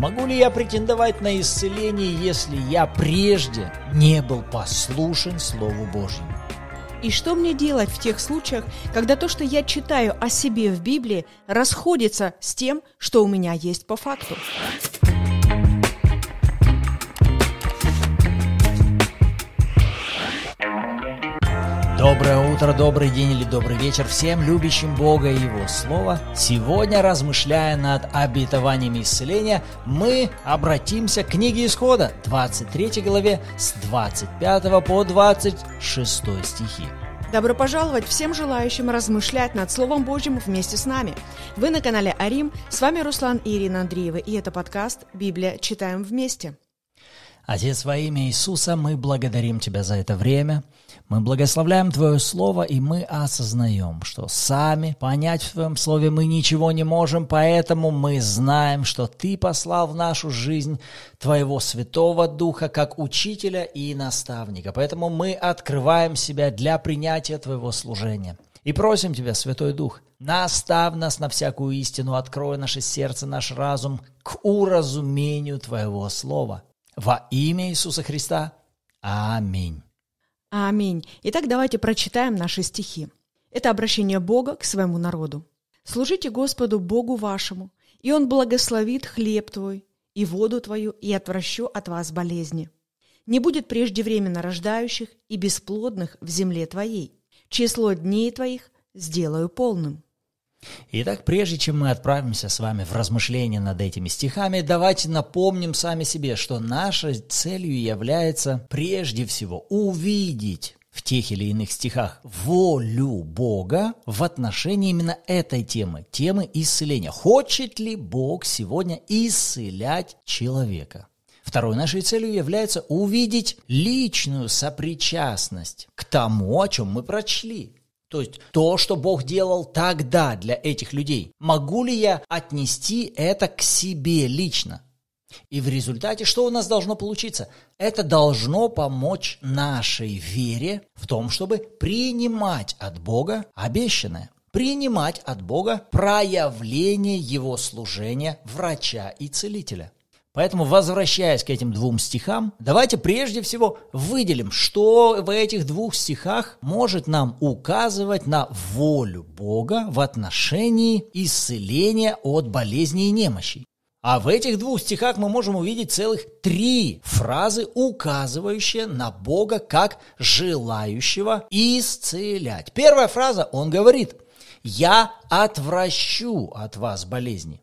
Могу ли я претендовать на исцеление, если я прежде не был послушен Слову Божьему? И что мне делать в тех случаях, когда то, что я читаю о себе в Библии, расходится с тем, что у меня есть по факту? Доброе утро, добрый день или добрый вечер всем любящим Бога и Его Слово. Сегодня, размышляя над обетованиями исцеления, мы обратимся к книге Исхода, 23 главе, с 25 по 26 стихи. Добро пожаловать всем желающим размышлять над Словом Божьим вместе с нами. Вы на канале Арим, с вами Руслан и Ирина Андреева, и это подкаст «Библия. Читаем вместе». Отец, во имя Иисуса, мы благодарим Тебя за это время. Мы благословляем Твое Слово, и мы осознаем, что сами понять в Твоем Слове мы ничего не можем, поэтому мы знаем, что Ты послал в нашу жизнь Твоего Святого Духа как учителя и наставника. Поэтому мы открываем себя для принятия Твоего служения. И просим Тебя, Святой Дух, настав нас на всякую истину, открой наше сердце, наш разум к уразумению Твоего Слова – во имя Иисуса Христа. Аминь. Аминь. Итак, давайте прочитаем наши стихи. Это обращение Бога к своему народу. «Служите Господу Богу вашему, и Он благословит хлеб твой и воду твою, и отвращу от вас болезни. Не будет преждевременно рождающих и бесплодных в земле твоей. Число дней твоих сделаю полным». Итак, прежде чем мы отправимся с вами в размышления над этими стихами, давайте напомним сами себе, что нашей целью является прежде всего увидеть в тех или иных стихах волю Бога в отношении именно этой темы, темы исцеления. Хочет ли Бог сегодня исцелять человека? Второй нашей целью является увидеть личную сопричастность к тому, о чем мы прочли. То есть то, что Бог делал тогда для этих людей, могу ли я отнести это к себе лично? И в результате что у нас должно получиться? Это должно помочь нашей вере в том, чтобы принимать от Бога обещанное, принимать от Бога проявление Его служения врача и целителя. Поэтому, возвращаясь к этим двум стихам, давайте прежде всего выделим, что в этих двух стихах может нам указывать на волю Бога в отношении исцеления от болезней и немощи. А в этих двух стихах мы можем увидеть целых три фразы, указывающие на Бога как желающего исцелять. Первая фраза, он говорит, «Я отвращу от вас болезни».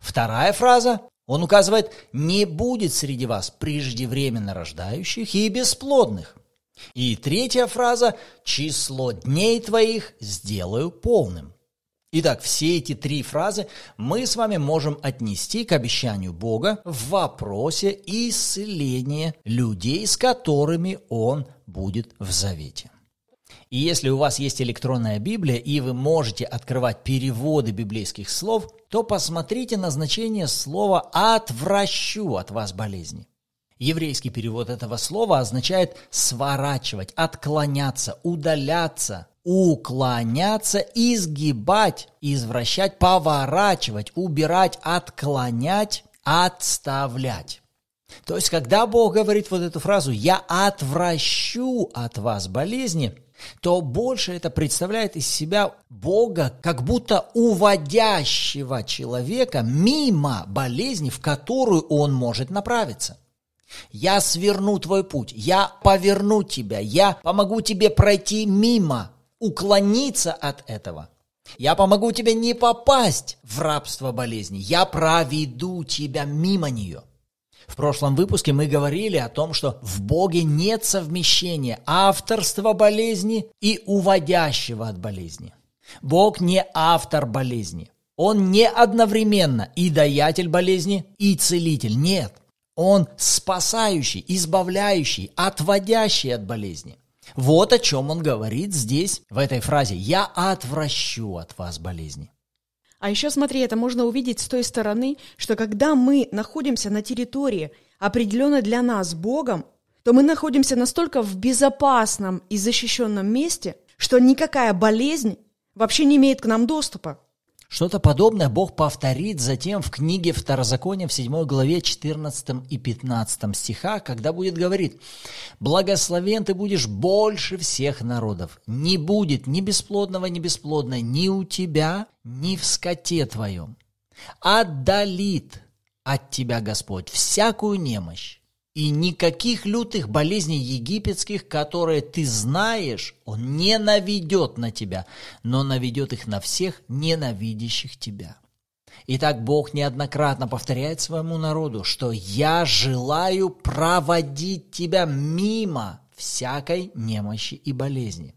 Вторая фраза он указывает, не будет среди вас преждевременно рождающих и бесплодных. И третья фраза – число дней твоих сделаю полным. Итак, все эти три фразы мы с вами можем отнести к обещанию Бога в вопросе исцеления людей, с которыми Он будет в завете. И если у вас есть электронная Библия, и вы можете открывать переводы библейских слов, то посмотрите на значение слова «отвращу от вас болезни». Еврейский перевод этого слова означает «сворачивать», «отклоняться», «удаляться», «уклоняться», «изгибать», «извращать», «поворачивать», «убирать», «отклонять», «отставлять». То есть, когда Бог говорит вот эту фразу «я отвращу от вас болезни», то больше это представляет из себя Бога, как будто уводящего человека мимо болезни, в которую он может направиться. Я сверну твой путь, я поверну тебя, я помогу тебе пройти мимо, уклониться от этого. Я помогу тебе не попасть в рабство болезни, я проведу тебя мимо нее. В прошлом выпуске мы говорили о том, что в Боге нет совмещения авторства болезни и уводящего от болезни. Бог не автор болезни. Он не одновременно и даятель болезни, и целитель. Нет. Он спасающий, избавляющий, отводящий от болезни. Вот о чем он говорит здесь, в этой фразе «Я отвращу от вас болезни». А еще, смотри, это можно увидеть с той стороны, что когда мы находимся на территории, определенно для нас Богом, то мы находимся настолько в безопасном и защищенном месте, что никакая болезнь вообще не имеет к нам доступа. Что-то подобное Бог повторит затем в книге Второзакония в 7 главе 14 и 15 стихах, когда будет говорить «Благословен ты будешь больше всех народов, не будет ни бесплодного, ни бесплодной, ни у тебя, ни в скоте твоем. Отдалит от тебя Господь всякую немощь, и никаких лютых болезней египетских, которые ты знаешь, он не наведет на тебя, но наведет их на всех ненавидящих тебя. Итак, Бог неоднократно повторяет своему народу, что «я желаю проводить тебя мимо всякой немощи и болезни».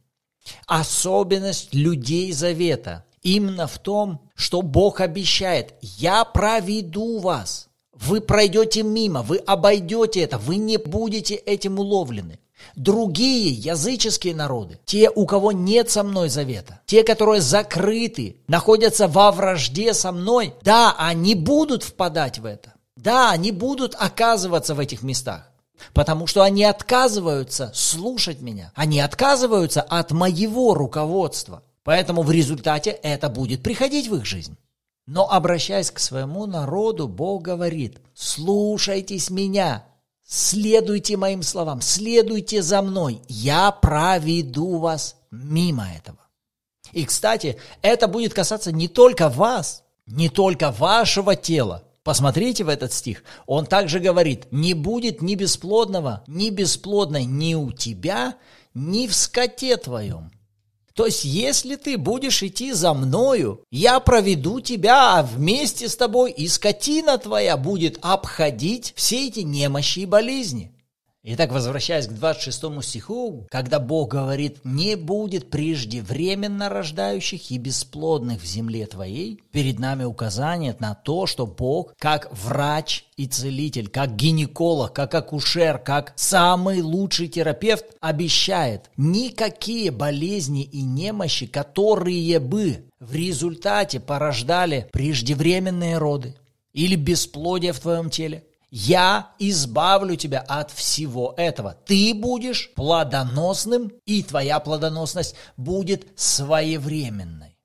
Особенность людей завета именно в том, что Бог обещает «я проведу вас». Вы пройдете мимо, вы обойдете это, вы не будете этим уловлены. Другие языческие народы, те, у кого нет со мной завета, те, которые закрыты, находятся во вражде со мной, да, они будут впадать в это. Да, они будут оказываться в этих местах, потому что они отказываются слушать меня, они отказываются от моего руководства. Поэтому в результате это будет приходить в их жизнь. Но обращаясь к своему народу, Бог говорит, слушайтесь меня, следуйте моим словам, следуйте за мной, я проведу вас мимо этого. И, кстати, это будет касаться не только вас, не только вашего тела. Посмотрите в этот стих. Он также говорит, не будет ни бесплодного, ни бесплодной ни у тебя, ни в скоте твоем, то есть, если ты будешь идти за мною, я проведу тебя, а вместе с тобой и скотина твоя будет обходить все эти немощи и болезни. Итак, возвращаясь к 26 стиху, когда Бог говорит «Не будет преждевременно рождающих и бесплодных в земле твоей», перед нами указание на то, что Бог как врач и целитель, как гинеколог, как акушер, как самый лучший терапевт обещает никакие болезни и немощи, которые бы в результате порождали преждевременные роды или бесплодие в твоем теле, я избавлю тебя от всего этого. Ты будешь плодоносным, и твоя плодоносность будет своевременной.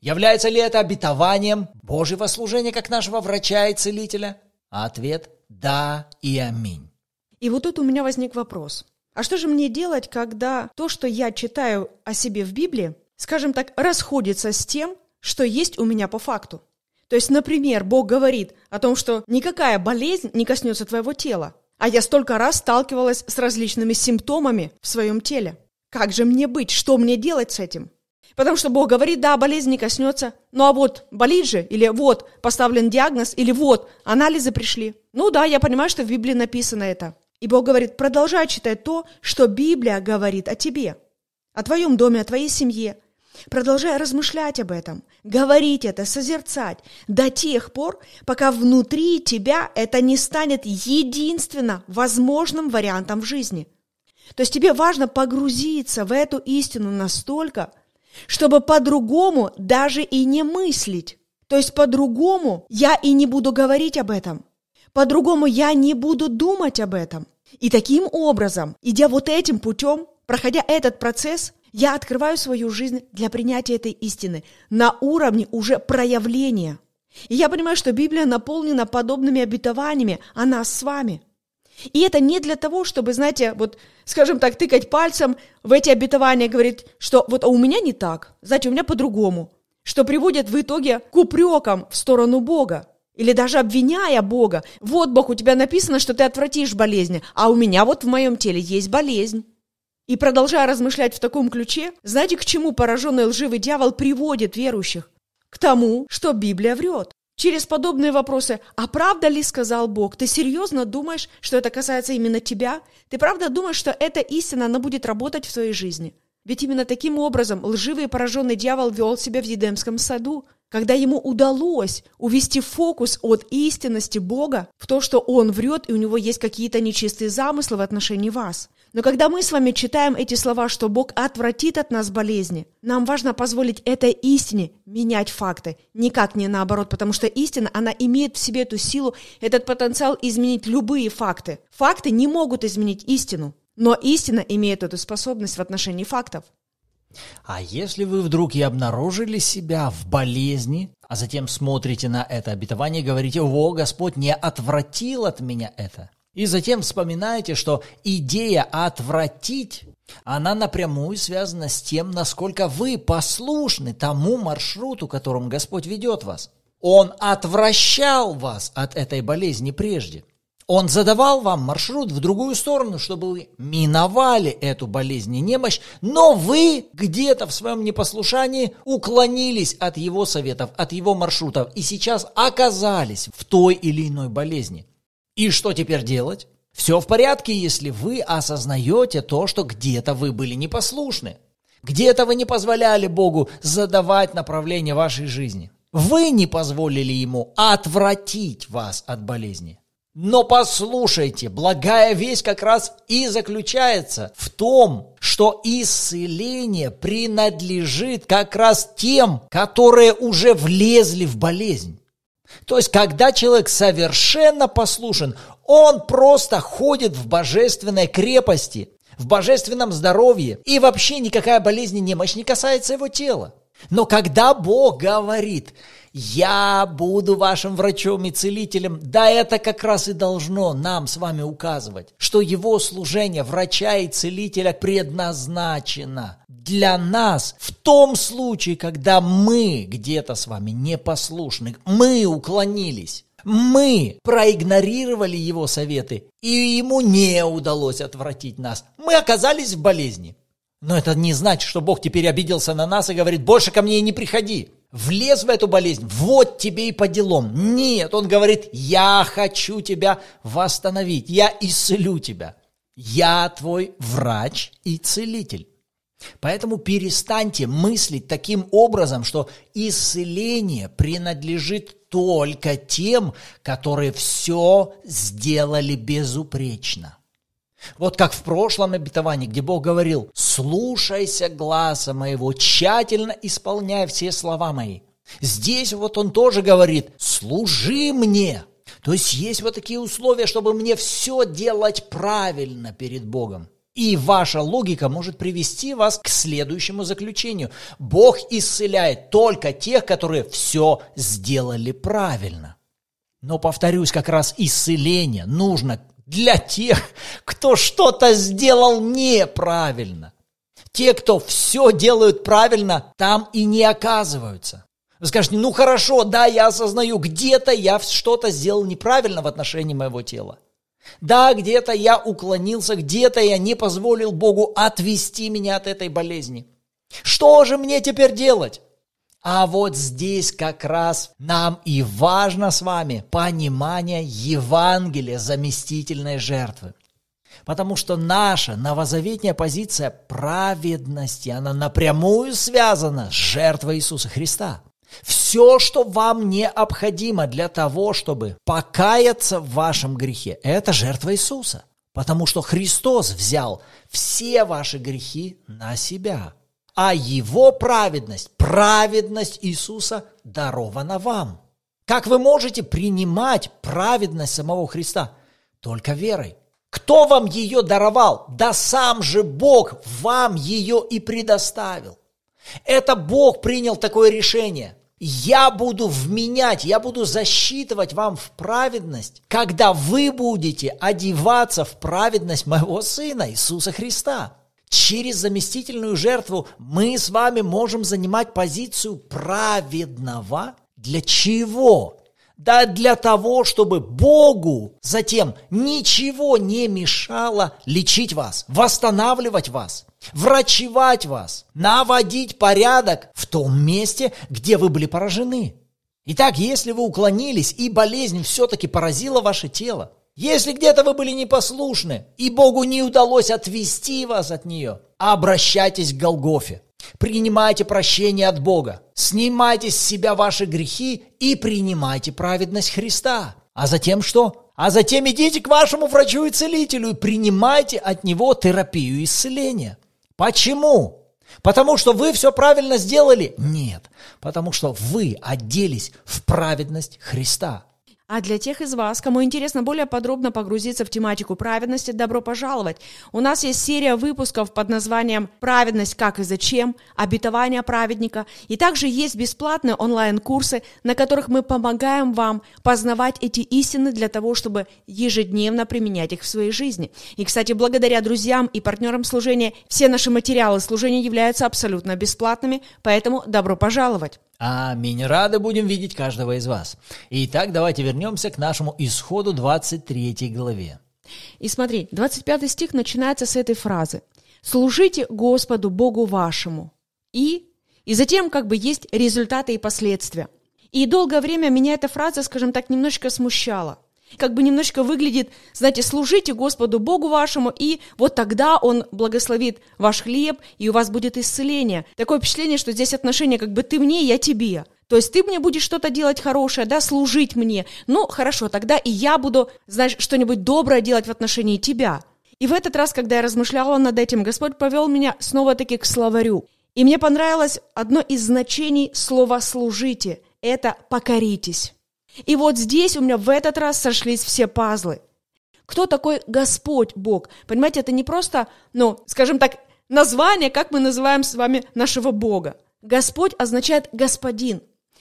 Является ли это обетованием Божьего служения, как нашего врача и целителя? Ответ – да и аминь. И вот тут у меня возник вопрос. А что же мне делать, когда то, что я читаю о себе в Библии, скажем так, расходится с тем, что есть у меня по факту? То есть, например, Бог говорит о том, что никакая болезнь не коснется твоего тела. А я столько раз сталкивалась с различными симптомами в своем теле. Как же мне быть? Что мне делать с этим? Потому что Бог говорит, да, болезнь не коснется. Ну а вот болит же, или вот поставлен диагноз, или вот анализы пришли. Ну да, я понимаю, что в Библии написано это. И Бог говорит, продолжай читать то, что Библия говорит о тебе, о твоем доме, о твоей семье, продолжая размышлять об этом, говорить это, созерцать до тех пор, пока внутри тебя это не станет единственно возможным вариантом в жизни. То есть тебе важно погрузиться в эту истину настолько, чтобы по-другому даже и не мыслить. То есть по-другому я и не буду говорить об этом. По-другому я не буду думать об этом. И таким образом, идя вот этим путем, проходя этот процесс, я открываю свою жизнь для принятия этой истины на уровне уже проявления. И я понимаю, что Библия наполнена подобными обетованиями о нас с вами. И это не для того, чтобы, знаете, вот, скажем так, тыкать пальцем в эти обетования, говорит, что вот а у меня не так, знаете, у меня по-другому, что приводит в итоге к упрекам в сторону Бога. Или даже обвиняя Бога. Вот, Бог, у тебя написано, что ты отвратишь болезни, а у меня вот в моем теле есть болезнь. И продолжая размышлять в таком ключе, знаете, к чему пораженный лживый дьявол приводит верующих? К тому, что Библия врет. Через подобные вопросы «А правда ли сказал Бог?» Ты серьезно думаешь, что это касается именно тебя? Ты правда думаешь, что эта истина, она будет работать в твоей жизни? Ведь именно таким образом лживый и пораженный дьявол вел себя в Едемском саду, когда ему удалось увести фокус от истинности Бога в то, что он врет и у него есть какие-то нечистые замыслы в отношении вас. Но когда мы с вами читаем эти слова, что Бог отвратит от нас болезни, нам важно позволить этой истине менять факты, никак не наоборот, потому что истина, она имеет в себе эту силу, этот потенциал изменить любые факты. Факты не могут изменить истину. Но истина имеет эту способность в отношении фактов. А если вы вдруг и обнаружили себя в болезни, а затем смотрите на это обетование и говорите, «О, Господь не отвратил от меня это», и затем вспоминаете, что идея «отвратить» Она напрямую связана с тем, насколько вы послушны тому маршруту, которым Господь ведет вас. Он отвращал вас от этой болезни прежде. Он задавал вам маршрут в другую сторону, чтобы вы миновали эту болезнь и немощь, но вы где-то в своем непослушании уклонились от его советов, от его маршрутов и сейчас оказались в той или иной болезни. И что теперь делать? Все в порядке, если вы осознаете то, что где-то вы были непослушны. Где-то вы не позволяли Богу задавать направление вашей жизни. Вы не позволили Ему отвратить вас от болезни. Но послушайте, благая весть как раз и заключается в том, что исцеление принадлежит как раз тем, которые уже влезли в болезнь. То есть, когда человек совершенно послушен, он просто ходит в божественной крепости, в божественном здоровье, и вообще никакая болезнь и немощь не касается его тела. Но когда Бог говорит, я буду вашим врачом и целителем. Да, это как раз и должно нам с вами указывать, что его служение врача и целителя предназначено для нас в том случае, когда мы где-то с вами непослушны, мы уклонились. Мы проигнорировали его советы, и ему не удалось отвратить нас. Мы оказались в болезни. Но это не значит, что Бог теперь обиделся на нас и говорит, больше ко мне и не приходи влез в эту болезнь, вот тебе и по делам. Нет, он говорит, я хочу тебя восстановить, я исцелю тебя. Я твой врач и целитель. Поэтому перестаньте мыслить таким образом, что исцеление принадлежит только тем, которые все сделали безупречно. Вот как в прошлом обетовании, где Бог говорил, «Слушайся глаза моего, тщательно исполняй все слова мои». Здесь вот он тоже говорит, «Служи мне». То есть есть вот такие условия, чтобы мне все делать правильно перед Богом. И ваша логика может привести вас к следующему заключению. Бог исцеляет только тех, которые все сделали правильно. Но, повторюсь, как раз исцеление нужно для тех, кто что-то сделал неправильно. Те, кто все делают правильно, там и не оказываются. Вы скажете, ну хорошо, да, я осознаю, где-то я что-то сделал неправильно в отношении моего тела. Да, где-то я уклонился, где-то я не позволил Богу отвести меня от этой болезни. Что же мне теперь делать? А вот здесь как раз нам и важно с вами понимание Евангелия заместительной жертвы. Потому что наша новозаветная позиция праведности, она напрямую связана с жертвой Иисуса Христа. Все, что вам необходимо для того, чтобы покаяться в вашем грехе, это жертва Иисуса. Потому что Христос взял все ваши грехи на себя – а его праведность, праведность Иисуса дарована вам. Как вы можете принимать праведность самого Христа? Только верой. Кто вам ее даровал? Да сам же Бог вам ее и предоставил. Это Бог принял такое решение. Я буду вменять, я буду засчитывать вам в праведность, когда вы будете одеваться в праведность моего Сына Иисуса Христа. Через заместительную жертву мы с вами можем занимать позицию праведного. Для чего? Да для того, чтобы Богу затем ничего не мешало лечить вас, восстанавливать вас, врачевать вас, наводить порядок в том месте, где вы были поражены. Итак, если вы уклонились и болезнь все-таки поразила ваше тело, если где-то вы были непослушны, и Богу не удалось отвести вас от нее, обращайтесь к Голгофе. Принимайте прощение от Бога, снимайте с себя ваши грехи и принимайте праведность Христа. А затем что? А затем идите к вашему врачу и целителю и принимайте от него терапию исцеления. Почему? Потому что вы все правильно сделали? Нет, потому что вы оделись в праведность Христа – а для тех из вас, кому интересно более подробно погрузиться в тематику праведности, добро пожаловать! У нас есть серия выпусков под названием «Праведность как и зачем», «Обетование праведника», и также есть бесплатные онлайн-курсы, на которых мы помогаем вам познавать эти истины для того, чтобы ежедневно применять их в своей жизни. И, кстати, благодаря друзьям и партнерам служения все наши материалы служения являются абсолютно бесплатными, поэтому добро пожаловать! А меня Рады будем видеть каждого из вас. Итак, давайте вернемся к нашему исходу 23 главе. И смотри, 25 стих начинается с этой фразы. «Служите Господу Богу вашему». И? И затем как бы есть результаты и последствия. И долгое время меня эта фраза, скажем так, немножечко смущала – как бы немножечко выглядит, знаете, служите Господу Богу вашему, и вот тогда Он благословит ваш хлеб, и у вас будет исцеление. Такое впечатление, что здесь отношение как бы ты мне, я тебе. То есть ты мне будешь что-то делать хорошее, да, служить мне. Ну, хорошо, тогда и я буду, знаешь, что-нибудь доброе делать в отношении тебя. И в этот раз, когда я размышляла над этим, Господь повел меня снова-таки к словарю. И мне понравилось одно из значений слова «служите» — это «покоритесь». И вот здесь у меня в этот раз сошлись все пазлы. Кто такой Господь Бог? Понимаете, это не просто, ну, скажем так, название, как мы называем с вами нашего Бога. Господь означает господин.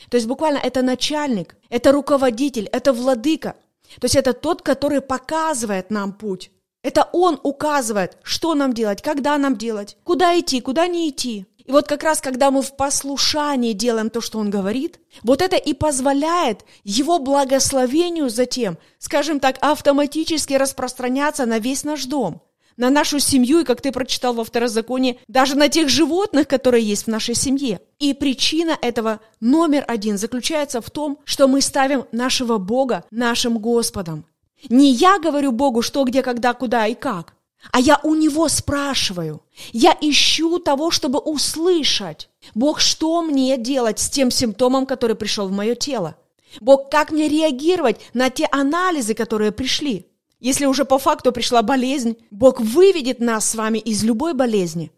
То есть буквально это начальник, это руководитель, это владыка. То есть это тот, который показывает нам путь. Это он указывает, что нам делать, когда нам делать, куда идти, куда не идти. И вот как раз, когда мы в послушании делаем то, что Он говорит, вот это и позволяет Его благословению затем, скажем так, автоматически распространяться на весь наш дом, на нашу семью и, как ты прочитал во второзаконе, даже на тех животных, которые есть в нашей семье. И причина этого номер один заключается в том, что мы ставим нашего Бога нашим Господом. Не я говорю Богу, что, где, когда, куда и как, а я у него спрашиваю. Я ищу того, чтобы услышать. Бог, что мне делать с тем симптомом, который пришел в мое тело? Бог, как мне реагировать на те анализы, которые пришли? Если уже по факту пришла болезнь, Бог выведет нас с вами из любой болезни.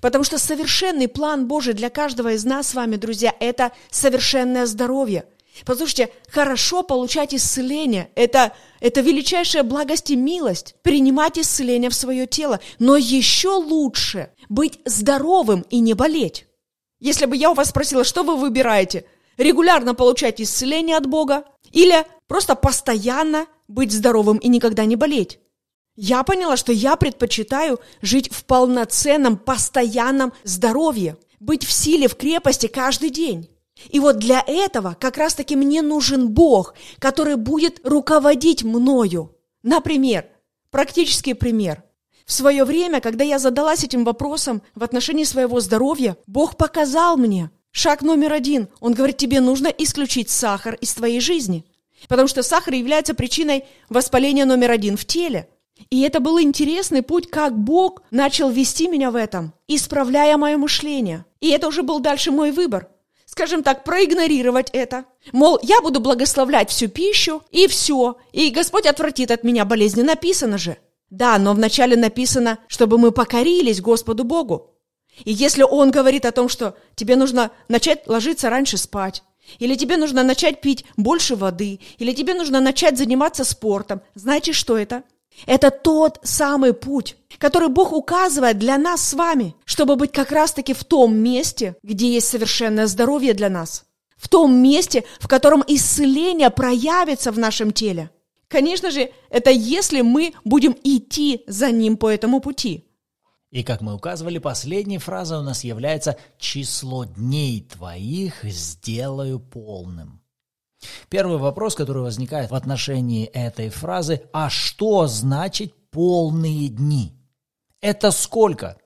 Потому что совершенный план Божий для каждого из нас с вами, друзья, это совершенное здоровье – Послушайте, хорошо получать исцеление. Это, это величайшая благость и милость. Принимать исцеление в свое тело. Но еще лучше быть здоровым и не болеть. Если бы я у вас спросила, что вы выбираете? Регулярно получать исцеление от Бога? Или просто постоянно быть здоровым и никогда не болеть? Я поняла, что я предпочитаю жить в полноценном, постоянном здоровье, быть в силе, в крепости каждый день. И вот для этого как раз-таки мне нужен Бог, который будет руководить мною. Например, практический пример. В свое время, когда я задалась этим вопросом в отношении своего здоровья, Бог показал мне шаг номер один. Он говорит, тебе нужно исключить сахар из твоей жизни, потому что сахар является причиной воспаления номер один в теле. И это был интересный путь, как Бог начал вести меня в этом, исправляя мое мышление. И это уже был дальше мой выбор скажем так, проигнорировать это. Мол, я буду благословлять всю пищу, и все, и Господь отвратит от меня болезни. Написано же. Да, но вначале написано, чтобы мы покорились Господу Богу. И если Он говорит о том, что тебе нужно начать ложиться раньше спать, или тебе нужно начать пить больше воды, или тебе нужно начать заниматься спортом, знаете, что это? Это тот самый путь, который Бог указывает для нас с вами, чтобы быть как раз-таки в том месте, где есть совершенное здоровье для нас, в том месте, в котором исцеление проявится в нашем теле. Конечно же, это если мы будем идти за ним по этому пути. И как мы указывали, последней фразой у нас является «число дней твоих сделаю полным». Первый вопрос, который возникает в отношении этой фразы, а что значит полные дни? Это сколько?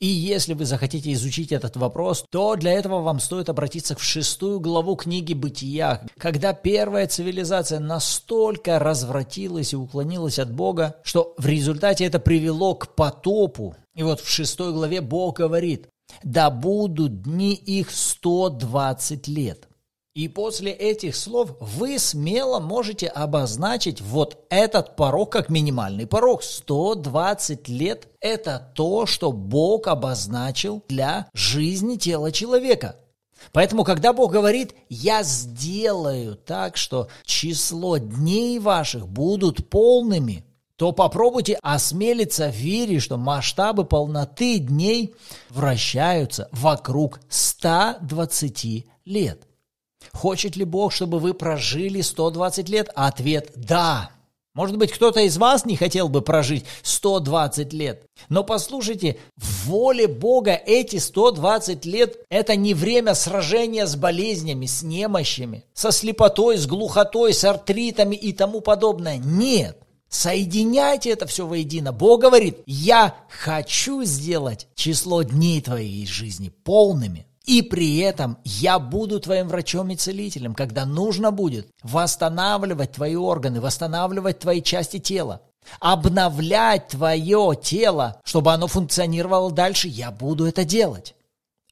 И если вы захотите изучить этот вопрос, то для этого вам стоит обратиться в шестую главу книги «Бытия», когда первая цивилизация настолько развратилась и уклонилась от Бога, что в результате это привело к потопу. И вот в шестой главе Бог говорит, «Да будут дни их 120 лет». И после этих слов вы смело можете обозначить вот этот порог как минимальный порог. 120 лет – это то, что Бог обозначил для жизни тела человека. Поэтому, когда Бог говорит, я сделаю так, что число дней ваших будут полными, то попробуйте осмелиться в вере, что масштабы полноты дней вращаются вокруг 120 лет. Хочет ли Бог, чтобы вы прожили 120 лет? Ответ – да. Может быть, кто-то из вас не хотел бы прожить 120 лет. Но послушайте, в воле Бога эти 120 лет – это не время сражения с болезнями, с немощами, со слепотой, с глухотой, с артритами и тому подобное. Нет. Соединяйте это все воедино. Бог говорит, я хочу сделать число дней твоей жизни полными. И при этом я буду твоим врачом и целителем, когда нужно будет восстанавливать твои органы, восстанавливать твои части тела, обновлять твое тело, чтобы оно функционировало дальше, я буду это делать.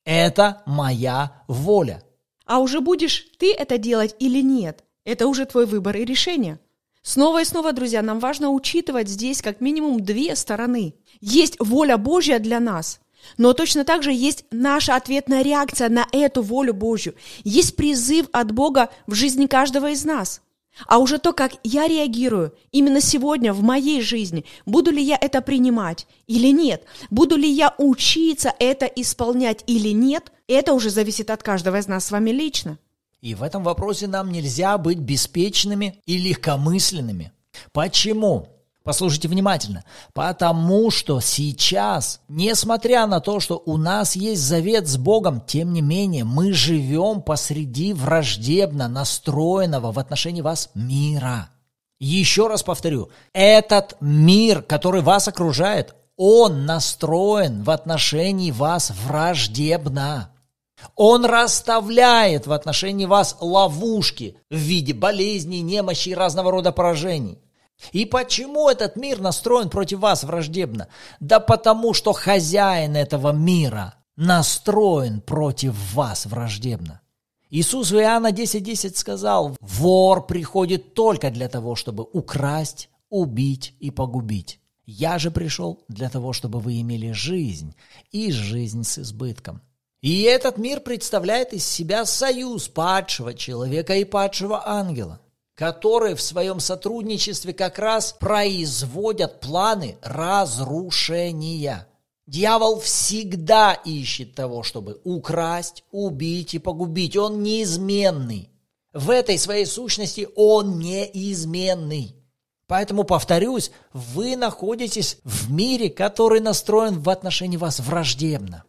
Это моя воля. А уже будешь ты это делать или нет, это уже твой выбор и решение. Снова и снова, друзья, нам важно учитывать здесь как минимум две стороны. Есть воля Божья для нас – но точно так же есть наша ответная реакция на эту волю Божью. Есть призыв от Бога в жизни каждого из нас. А уже то, как я реагирую именно сегодня в моей жизни, буду ли я это принимать или нет, буду ли я учиться это исполнять или нет, это уже зависит от каждого из нас с вами лично. И в этом вопросе нам нельзя быть беспечными и легкомысленными. Почему? Послушайте внимательно. Потому что сейчас, несмотря на то, что у нас есть завет с Богом, тем не менее мы живем посреди враждебно настроенного в отношении вас мира. Еще раз повторю, этот мир, который вас окружает, он настроен в отношении вас враждебно. Он расставляет в отношении вас ловушки в виде болезней, немощи и разного рода поражений. И почему этот мир настроен против вас враждебно? Да потому что хозяин этого мира настроен против вас враждебно. Иисус в Иоанна 10.10 10 сказал, вор приходит только для того, чтобы украсть, убить и погубить. Я же пришел для того, чтобы вы имели жизнь и жизнь с избытком. И этот мир представляет из себя союз падшего человека и падшего ангела которые в своем сотрудничестве как раз производят планы разрушения. Дьявол всегда ищет того, чтобы украсть, убить и погубить. Он неизменный. В этой своей сущности он неизменный. Поэтому, повторюсь, вы находитесь в мире, который настроен в отношении вас враждебно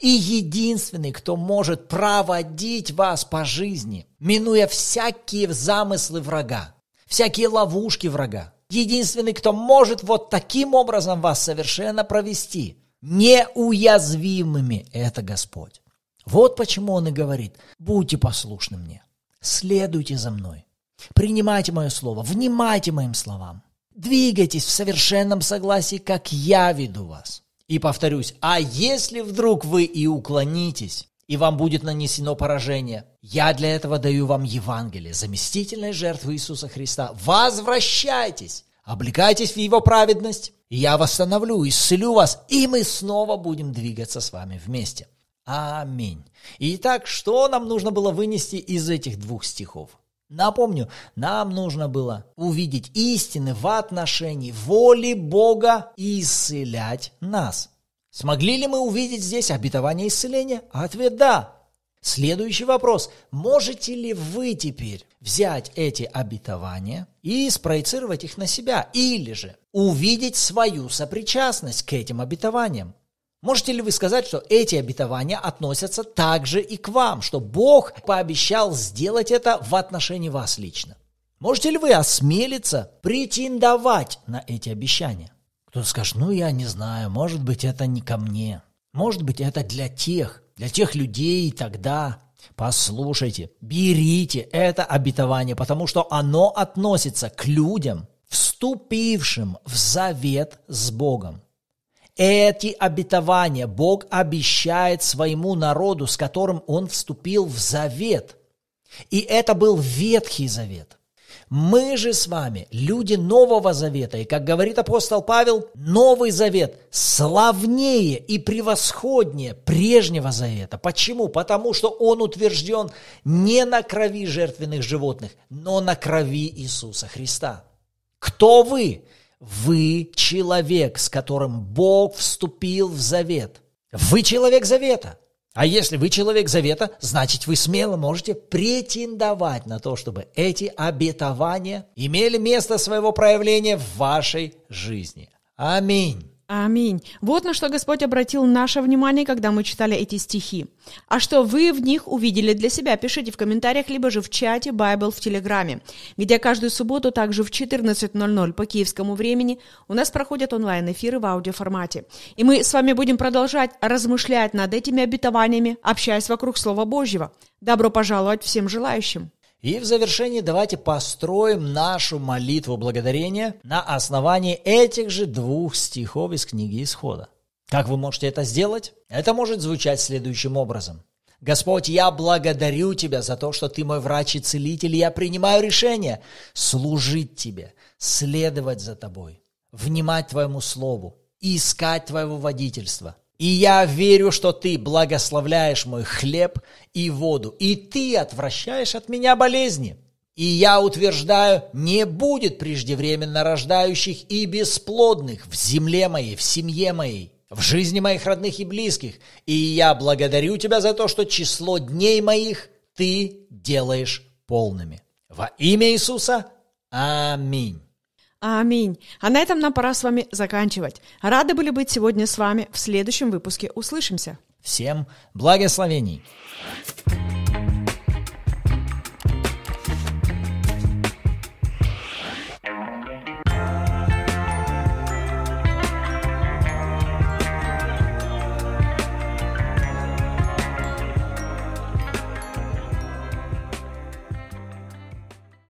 и единственный, кто может проводить вас по жизни, минуя всякие замыслы врага, всякие ловушки врага. Единственный, кто может вот таким образом вас совершенно провести, неуязвимыми, это Господь. Вот почему Он и говорит, будьте послушны мне, следуйте за мной, принимайте мое слово, внимайте моим словам, двигайтесь в совершенном согласии, как я веду вас – и повторюсь, а если вдруг вы и уклонитесь, и вам будет нанесено поражение, я для этого даю вам Евангелие, заместительной жертвы Иисуса Христа. Возвращайтесь, облекайтесь в Его праведность, и я восстановлю, исцелю вас, и мы снова будем двигаться с вами вместе. Аминь. Итак, что нам нужно было вынести из этих двух стихов? Напомню, нам нужно было увидеть истины в отношении воли Бога и исцелять нас. Смогли ли мы увидеть здесь обетование исцеления? Ответ – да. Следующий вопрос. Можете ли вы теперь взять эти обетования и спроецировать их на себя? Или же увидеть свою сопричастность к этим обетованиям? Можете ли вы сказать, что эти обетования относятся также и к вам, что Бог пообещал сделать это в отношении вас лично? Можете ли вы осмелиться претендовать на эти обещания? Кто-то скажет, ну я не знаю, может быть это не ко мне, может быть это для тех, для тех людей И тогда. Послушайте, берите это обетование, потому что оно относится к людям, вступившим в завет с Богом. Эти обетования Бог обещает своему народу, с которым он вступил в завет. И это был Ветхий Завет. Мы же с вами люди Нового Завета, и, как говорит апостол Павел, Новый Завет славнее и превосходнее прежнего Завета. Почему? Потому что он утвержден не на крови жертвенных животных, но на крови Иисуса Христа. Кто вы? Вы человек, с которым Бог вступил в завет. Вы человек завета. А если вы человек завета, значит вы смело можете претендовать на то, чтобы эти обетования имели место своего проявления в вашей жизни. Аминь. Аминь. Вот на что Господь обратил наше внимание, когда мы читали эти стихи. А что вы в них увидели для себя, пишите в комментариях, либо же в чате Bible в Телеграме, где каждую субботу также в 14.00 по киевскому времени у нас проходят онлайн-эфиры в аудиоформате. И мы с вами будем продолжать размышлять над этими обетованиями, общаясь вокруг Слова Божьего. Добро пожаловать всем желающим! И в завершении давайте построим нашу молитву благодарения на основании этих же двух стихов из книги Исхода. Как вы можете это сделать? Это может звучать следующим образом. Господь, я благодарю Тебя за то, что Ты мой врач и целитель, и я принимаю решение служить Тебе, следовать за Тобой, внимать Твоему Слову, искать Твоего водительства – и я верю, что ты благословляешь мой хлеб и воду, и ты отвращаешь от меня болезни. И я утверждаю, не будет преждевременно рождающих и бесплодных в земле моей, в семье моей, в жизни моих родных и близких. И я благодарю тебя за то, что число дней моих ты делаешь полными. Во имя Иисуса. Аминь. Аминь. А на этом нам пора с вами заканчивать. Рады были быть сегодня с вами. В следующем выпуске услышимся. Всем благословений!